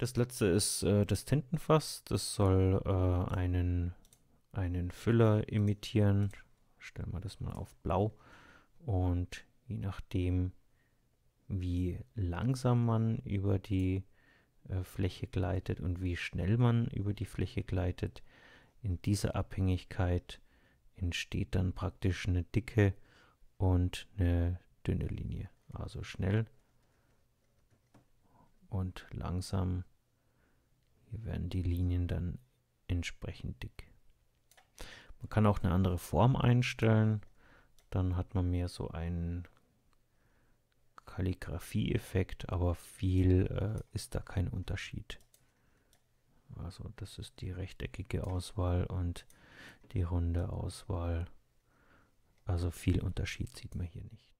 Das letzte ist äh, das Tintenfass. Das soll äh, einen, einen Füller imitieren. Stellen wir das mal auf blau. Und je nachdem, wie langsam man über die äh, Fläche gleitet und wie schnell man über die Fläche gleitet, in dieser Abhängigkeit entsteht dann praktisch eine dicke und eine dünne Linie. Also schnell und langsam werden die Linien dann entsprechend dick. Man kann auch eine andere Form einstellen, dann hat man mehr so einen Kalligraphie-Effekt, aber viel äh, ist da kein Unterschied. Also das ist die rechteckige Auswahl und die runde Auswahl. Also viel Unterschied sieht man hier nicht.